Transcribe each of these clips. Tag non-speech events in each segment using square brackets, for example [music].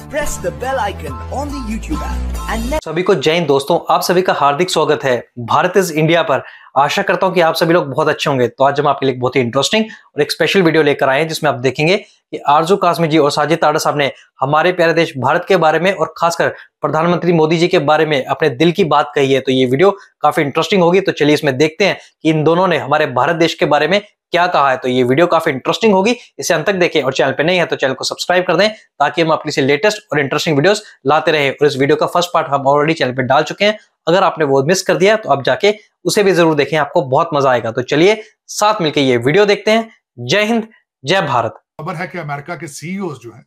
Press the bell icon on the YouTube सभी को जय हिंद दोस्तों आप सभी का हार्दिक स्वागत है भारत इज इंडिया पर आशा करता हूं कि आप सभी लोग बहुत अच्छे होंगे तो आज हम आपके लिए बहुत ही इंटरेस्टिंग और एक स्पेशल वीडियो लेकर आए हैं जिसमें आप देखेंगे कि आरजू कासमी जी और साजिद ताड़ा साहब ने हमारे प्यारे देश भारत के बारे में और खासकर प्रधानमंत्री मोदी जी के बारे में अपने दिल की बात कही है तो ये वीडियो काफी इंटरेस्टिंग होगी तो चलिए इसमें देखते हैं कि इन दोनों ने हमारे भारत देश के बारे में क्या कहा है तो ये वीडियो काफी इंटरेस्टिंग होगी इसे अंत तक देखें और चैनल पर नहीं है तो चैनल को सब्सक्राइब कर दें ताकि हम अपनी से लेटेस्ट और इंटरेस्टिंग वीडियोस लाते रहे और इस वीडियो का फर्स्ट पार्ट हम ऑलरेडी चैनल पर डाल चुके हैं अगर आपने वो मिस कर दिया तो आप जाके उसे भी जरूर देखें आपको बहुत मजा आएगा तो चलिए साथ मिलकर ये वीडियो देखते हैं जय हिंद जय भारत खबर है कि अमेरिका के सीईओ e जो है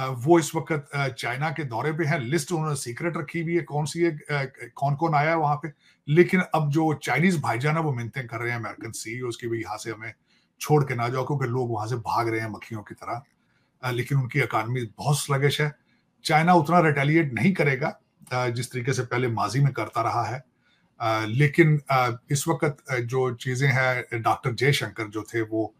वो इस वक्त चाइना के दौरे पे हैं लिस्ट उन्होंने सीक्रेट रखी हुई है कौन सी है कौन कौन आया है वहां पे लेकिन अब जो चाइनीज भाईजान है वो मिनतें कर रहे हैं अमेरिकन सीईओ e की भी यहाँ से हमें छोड़ के ना जाओ क्योंकि लोग वहां से भाग रहे हैं मक्खियों की तरह लेकिन उनकी अकानमी बहुत स्लगिश है चाइना उतना रिटेलिएट नहीं करेगा जिस तरीके से पहले माजी में करता रहा है लेकिन इस वक्त जो चीजें हैं डॉक्टर जयशंकर जो थे वो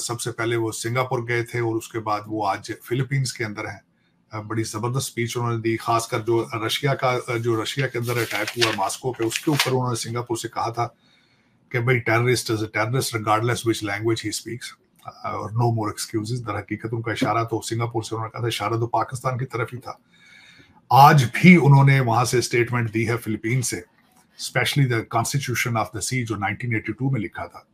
सबसे पहले वो सिंगापुर गए थे और उसके बाद वो आज फिलीपींस के अंदर हैं बड़ी ज़बरदस्त स्पीच उन्होंने दी खासकर जो रशिया का जो रशिया के अंदर अटैक हुआ मास्को पे उसके ऊपर उन्होंने सिंगापुर से कहा था कि भाई terrorist is a terrorist regardless which language he speaks और नो मोर एक्सक्यूज दर हकीकत उनका इशारा तो सिंगापुर से उन्होंने कहा था इशारा तो पाकिस्तान की तरफ ही था आज भी उन्होंने वहां से स्टेटमेंट दी है फिलीपींस से specially the constitution of the sea जो 1982 में लिखा था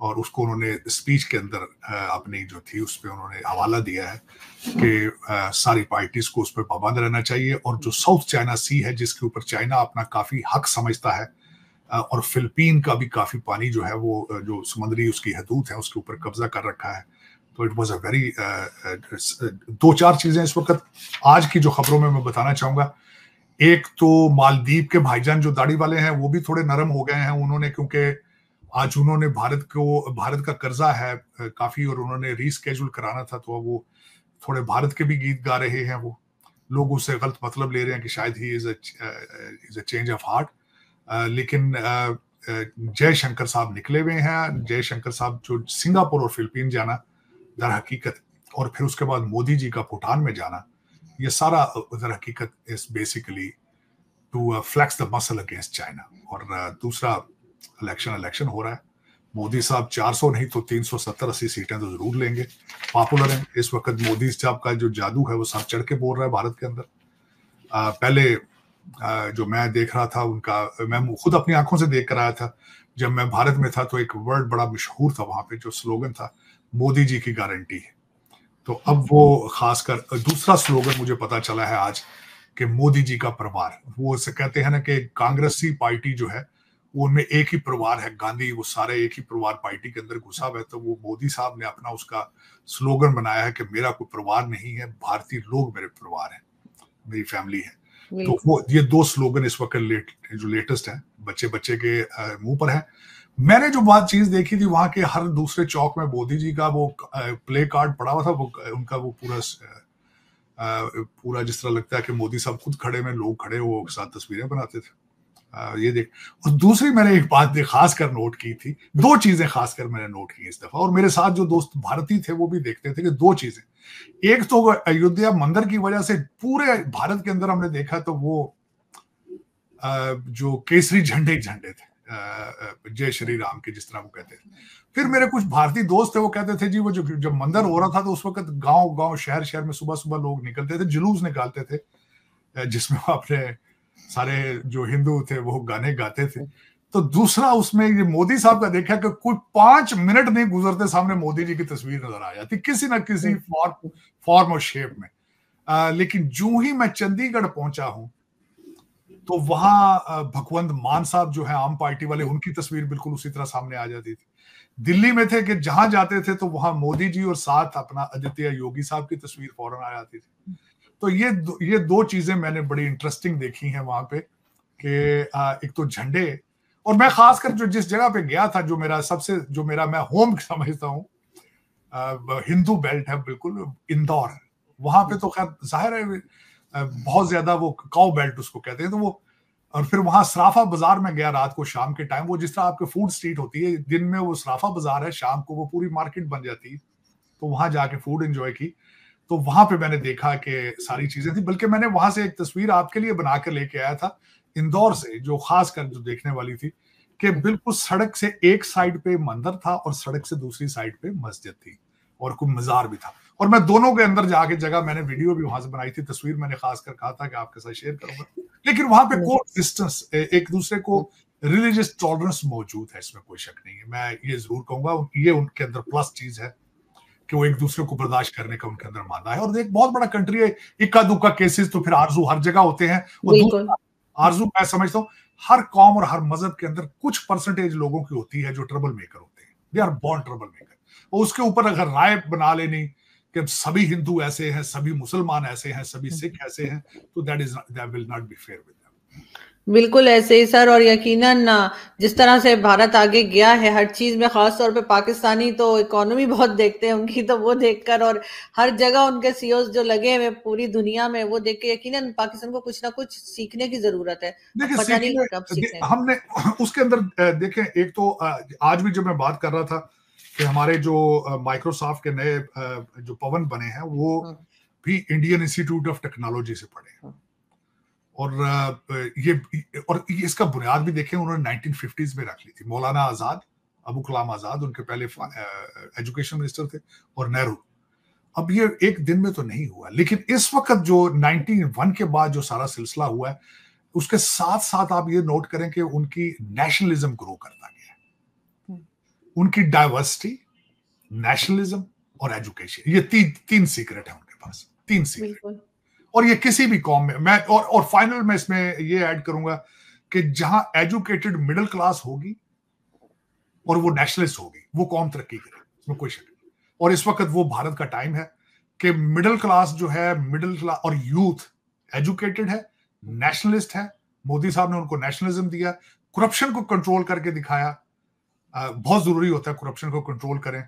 और उसको उन्होंने स्पीच के अंदर अपनी जो थी उस पर उन्होंने हवाला दिया है कि सारी पार्टीज को उस पर पाबंद रहना चाहिए और जो साउथ चाइना सी है जिसके ऊपर चाइना अपना काफ़ी हक समझता है और फिलिपीन का भी काफ़ी पानी जो है वो जो समुद्री उसकी हदूद है उसके ऊपर कब्जा कर रखा है तो इट वॉज अ वेरी दो चार चीज़ें इस वक्त आज की जो खबरों में मैं बताना चाहूँगा एक तो मालदीप के भाईजान जो दाढ़ी वाले हैं वो भी थोड़े नरम हो गए हैं उन्होंने क्योंकि आज उन्होंने भारत को भारत का कर्जा है काफी और उन्होंने रीस्केड्यूल कराना था तो वो थोड़े भारत के भी गीत गा रहे हैं वो लोग उससे गलत मतलब ले रहे हैं कि शायद he is is a change of heart लेकिन शंकर साहब निकले हुए हैं जय शंकर साहब जो सिंगापुर और फिलिपीन जाना दर हकीकत और फिर उसके बाद मोदी जी का भूटान में जाना ये सारा दर हकीकत is basically to flex the muscle against China और दूसरा इलेक्शन इलेक्शन हो रहा है मोदी साहब 400 नहीं तो 370 अस्सी सीटें तो जरूर लेंगे पॉपुलर हैं इस वक्त मोदी साहब का जो जादू है वो सब चढ़ के बोल रहा है भारत के अंदर आ, पहले आ, जो मैं देख रहा था उनका मैं खुद अपनी आंखों से देख कर आया था जब मैं भारत में था तो एक वर्ड बड़ा मशहूर था वहां पे जो स्लोगन था मोदी जी की गारंटी है तो अब वो खासकर दूसरा स्लोगन मुझे पता चला है आज कि मोदी जी का परिवार वो कहते हैं ना कि कांग्रेसी पार्टी जो है उनमें एक ही परिवार है गांधी वो सारे एक ही परिवार पार्टी के अंदर घुसा हुआ है तो वो मोदी साहब ने अपना उसका स्लोगन बनाया है कि मेरा कोई परिवार नहीं है भारतीय लोग मेरे परिवार है मेरी फैमिली है तो वो ये दो स्लोगन इस वक्त लेट जो लेटेस्ट है बच्चे बच्चे के मुंह पर है मैंने जो बात चीज देखी थी वहां के हर दूसरे चौक में मोदी जी का वो प्ले कार्ड पड़ा हुआ था वो उनका वो पूरा पूरा जिस तरह लगता है कि मोदी साहब खुद खड़े में लोग खड़े वो साथ तस्वीरें बनाते थे ये देख और दूसरी मैंने एक बात खास कर नोट की थी दो चीजें खास कर मैंने नोट की इस दफा और मेरे साथ जो दोस्त भारतीय थे वो भी देखते थे कि दो चीजें एक तो अयोध्या मंदिर की वजह से पूरे भारत के अंदर हमने देखा तो वो जो केसरी झंडे झंडे थे जय श्री राम के जिस तरह वो कहते थे फिर मेरे कुछ भारतीय दोस्त थे वो कहते थे जी वो जो जब मंदिर हो रहा था तो उस वक्त गांव गांव शहर शहर में सुबह सुबह लोग निकलते थे जुलूस निकालते थे जिसमें वो अपने सारे जो हिंदू थे वो गाने गाते थे तो दूसरा उसमें ये मोदी साहब का देखा कि कोई पांच मिनट नहीं गुजरते सामने मोदी जी की तस्वीर नजर आ जाती किसी ना किसी हम्म। फॉर्म फॉर्म और शेप में आ, लेकिन जो ही मैं चंडीगढ़ पहुंचा हूं तो वहां भगवंत मान साहब जो है आम पार्टी वाले उनकी तस्वीर बिल्कुल उसी तरह सामने आ जाती थी दिल्ली में थे कि जहां जाते थे तो वहां मोदी जी और साथ अपना आदित्य योगी साहब की तस्वीर फौरन आ जाती थी तो ये दो, ये दो चीजें मैंने बड़ी इंटरेस्टिंग देखी हैं वहां पे कि एक तो झंडे और मैं खासकर जो जिस जगह पे गया था जो मेरा सबसे जो मेरा मैं होम [laughs] समझता हूँ हिंदू बेल्ट है बिल्कुल इंदौर वहां पे तो खैर जाहिर है बहुत ज्यादा वो काउ बेल्ट उसको कहते हैं तो वो और फिर वहां सराफा बाजार में गया रात को शाम के टाइम वो जिस तरह आपके फूड स्ट्रीट होती है दिन में वो सराफा बाजार है शाम को वो पूरी मार्केट बन जाती है तो वहां जाके फूड एंजॉय की तो वहां पे मैंने देखा कि सारी चीजें थी बल्कि मैंने वहां से एक तस्वीर आपके लिए बनाकर लेके आया था इंदौर से जो खास कर जो देखने वाली थी कि बिल्कुल सड़क से एक साइड पे मंदिर था और सड़क से दूसरी साइड पे मस्जिद थी और कोई मजार भी था और मैं दोनों के अंदर जाके जगह मैंने वीडियो भी वहां से बनाई थी तस्वीर मैंने खास कर कहा था कि आपके साथ शेयर करूंगा लेकिन वहां पे हम्म। को डिस्टेंस एक दूसरे को रिलीजियस टॉलरेंस मौजूद है इसमें कोई शक नहीं है मैं ये जरूर कहूंगा ये उनके अंदर प्लस चीज है कि वो एक दूसरे को बर्दाश्त करने का उनके अंदर मानना है और एक बहुत बड़ा कंट्री है इक्का दुक्का केसेस तो फिर आरजू हर जगह होते हैं और आरजू मैं समझता हूँ हर कॉम और हर मजहब के अंदर कुछ परसेंटेज लोगों की होती है जो ट्रबल मेकर होते हैं दे आर बॉन्ड ट्रबल मेकर और उसके ऊपर अगर राय बना लेनी कि सभी हिंदू ऐसे हैं सभी मुसलमान ऐसे हैं सभी सिख ऐसे हैं तो that is that will not be fair with बिल्कुल ऐसे ही सर और यकीनन जिस तरह से भारत आगे गया है हर चीज में खास तौर पे पाकिस्तानी तो इकोनॉमी [laughs] बहुत देखते हैं उनकी तो वो देखकर और हर जगह उनके सीओ e जो लगे हुए पूरी दुनिया में वो देख के यकीनन पाकिस्तान को कुछ ना कुछ सीखने की जरूरत है पता नहीं हमने [clears throat] उसके अंदर देखे एक तो आज भी जब मैं बात कर रहा था कि हमारे जो माइक्रोसॉफ्ट के नए जो पवन बने हैं वो हाँ। भी इंडियन इंस्टीट्यूट ऑफ टेक्नोलॉजी से पढ़े हैं हाँ। और ये और इसका बुनियाद भी देखें उन्होंने 1950s में रख ली थी मौलाना आज़ाद अबू कलाम आज़ाद उनके पहले एजुकेशन मिनिस्टर थे और नेहरू अब ये एक दिन में तो नहीं हुआ लेकिन इस वक्त जो 91 के बाद जो सारा सिलसिला हुआ है उसके साथ साथ आप ये नोट करें कि उनकी नेशनलिज्म ग्रो करता गया हम्म। उनकी डाइवर्सिटी नेशनलिज्म और एजुकेशन ये ती, तीन सीक्रेट है उनके पास तीन सीक्रेट और ये किसी भी कॉम में मैं और और फाइनल में इसमें ये ऐड करूंगा कि जहां एजुकेटेड मिडिल क्लास होगी और वो नेशनलिस्ट होगी वो कौम तरक्की करेगी इसमें कोई शक नहीं और इस वक्त वो भारत का टाइम है कि मिडिल क्लास जो है मिडिल क्लास और यूथ एजुकेटेड है नेशनलिस्ट है मोदी साहब ने उनको नेशनलिज्म दिया करप्शन को कंट्रोल करके दिखाया बहुत जरूरी होता है करप्शन को कंट्रोल करें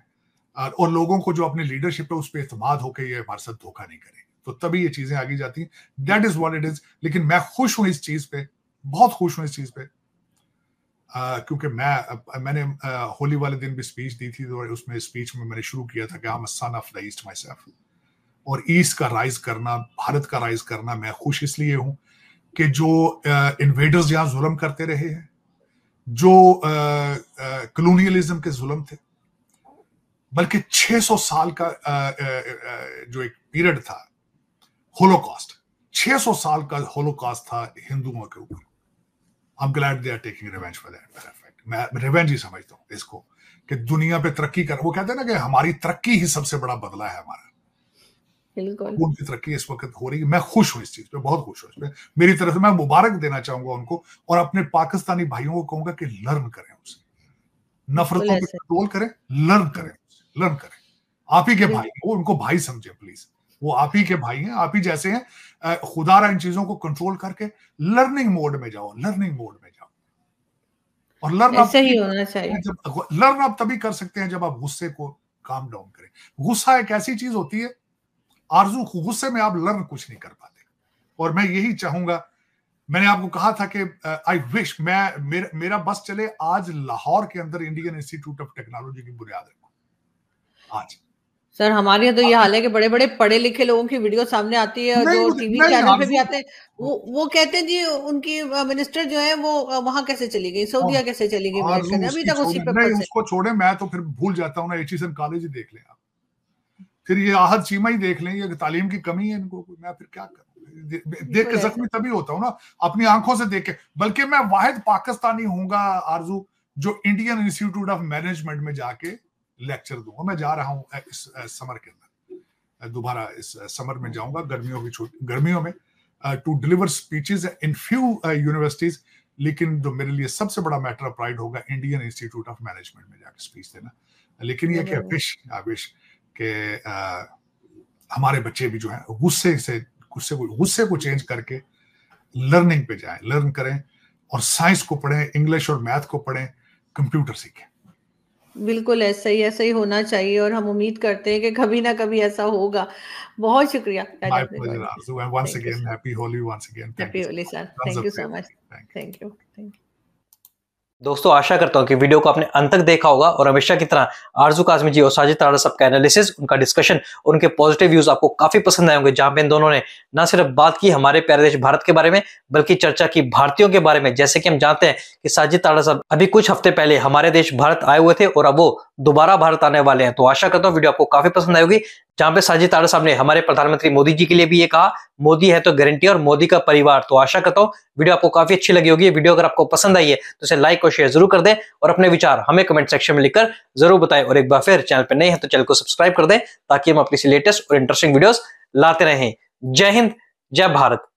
और लोगों को जो अपनी लीडरशिप है उस पर इतम होकर ये हमारे साथ धोखा नहीं करें तो तभी ये चीजें आगे जाती that is what it is लेकिन मैं खुश हूं इस चीज पे बहुत खुश हूं इस चीज पे Uh, क्योंकि मैं मैंने uh, होली वाले दिन भी स्पीच दी थी तो उसमें स्पीच में मैंने शुरू किया था कि हम sun of the east myself और ईस्ट का राइज करना भारत का राइज करना मैं खुश इसलिए हूं कि जो इन्वेडर्स uh, यहाँ जुल्म करते रहे हैं जो कलोनियलिज्म के जुलम थे बल्कि 600 साल का जो एक पीरियड था होलोकॉस्ट 600 साल का होलोकॉस्ट था हिंदुओं के ऊपर I am glad they are taking revenge for that perfect मैं रिवेंज ही समझता हूँ इसको कि दुनिया पे तरक्की कर वो कहते हैं ना कि हमारी तरक्की ही सबसे बड़ा बदला है हमारा उनकी तरक्की इस वक्त हो रही है मैं खुश हूँ इस चीज पे बहुत खुश हूँ पे मेरी तरफ से मैं मुबारक देना चाहूंगा उनको और अपने पाकिस्तानी भाइयों को कहूंगा कि लर्न करें उनसे नफरतों को कंट्रोल करें लर्न करें लर्न करें आप ही के भाई वो उनको भाई समझे प्लीज वो आप ही के भाई हैं आप ही जैसे हैं खुदा रहा इन चीजों को कंट्रोल करके लर्निंग मोड में जाओ लर्निंग मोड में जाओ और लर्न ऐसा ही होना चाहिए लर्न आप तभी कर सकते हैं जब आप गुस्से को काम डाउन करें गुस्सा एक ऐसी चीज होती है आरजू गुस्से में आप लर्न कुछ नहीं कर पाते और मैं यही चाहूंगा मैंने आपको कहा था कि आई विश मैं मेर, मेरा बस चले आज लाहौर के अंदर इंडियन इंस्टीट्यूट ऑफ टेक्नोलॉजी की बुनियाद रखू आज सर हमारे यहाँ तो ये हाल है कि बड़े बड़े पढ़े लिखे लोगों की वीडियो सामने आती है जो टीवी चैनल पे भी आते हैं वो वो कहते हैं जी उनकी मिनिस्टर जो है वो वहां कैसे चली गई हाँ, सऊदीया कैसे चली गई अभी तक उसी पे उसको छोड़े मैं तो फिर भूल जाता हूँ ना एच कॉलेज ही देख लें आप फिर ये आहत सीमा ही देख लें ये तालीम की कमी है इनको मैं फिर क्या करूँ देख के जख्मी तभी होता हूँ ना अपनी आंखों से देख के बल्कि मैं वाहिद पाकिस्तानी हूंगा आरजू जो इंडियन इंस्टीट्यूट ऑफ मैनेजमेंट में जाके लेक्चर दूंगा मैं जा रहा हूँ इस समर के अंदर दोबारा इस समर में जाऊंगा गर्मियों की छुट्टी गर्मियों में to deliver speeches in few universities लेकिन जो मेरे लिए सबसे बड़ा मैटर ऑफ प्राइड होगा इंडियन इंस्टीट्यूट ऑफ मैनेजमेंट में जाकर स्पीच देना लेकिन यह कि आविश आविश के आ, हमारे बच्चे भी जो है गुस्से से गुस्से को गुस्से को चेंज करके लर्निंग पे जाएं लर्न करें और साइंस को पढ़ें इंग्लिश और मैथ को पढ़ें कंप्यूटर सीखें बिल्कुल ऐसा ही ऐसा ही होना चाहिए और हम उम्मीद करते हैं कि कभी ना कभी ऐसा होगा बहुत शुक्रिया once again happy Holi once again happy Holi sir thank you so much thank you thank you दोस्तों आशा करता हूँ कि वीडियो को आपने अंत तक देखा होगा और हमेशा की तरह आरजू काजमी जी और साजिद तारा साहब का एनालिसिस उनका डिस्कशन उनके पॉजिटिव व्यूज आपको काफी पसंद आए होंगे जहां पे इन दोनों ने ना सिर्फ बात की हमारे प्यारे देश भारत के बारे में बल्कि चर्चा की भारतीयों के बारे में जैसे कि हम जानते हैं कि साजिद तारा साहब अभी कुछ हफ्ते पहले हमारे देश भारत आए हुए थे और अब वो दोबारा भारत आने वाले हैं तो आशा करता हूँ वीडियो आपको काफी पसंद आएगी जहां पे साजिद तारा साहब ने हमारे प्रधानमंत्री मोदी जी के लिए भी ये कहा मोदी है तो गारंटी और मोदी का परिवार तो आशा करता हूं वीडियो आपको काफी अच्छी लगी होगी वीडियो अगर आपको पसंद आई है तो इसे लाइक और शेयर जरूर कर दें और अपने विचार हमें कमेंट सेक्शन में लिखकर जरूर बताएं और एक बार फिर चैनल पर नए हैं तो चैनल को सब्सक्राइब कर दें ताकि हम अपनी लेटेस्ट और इंटरेस्टिंग वीडियो लाते रहें जय हिंद जय भारत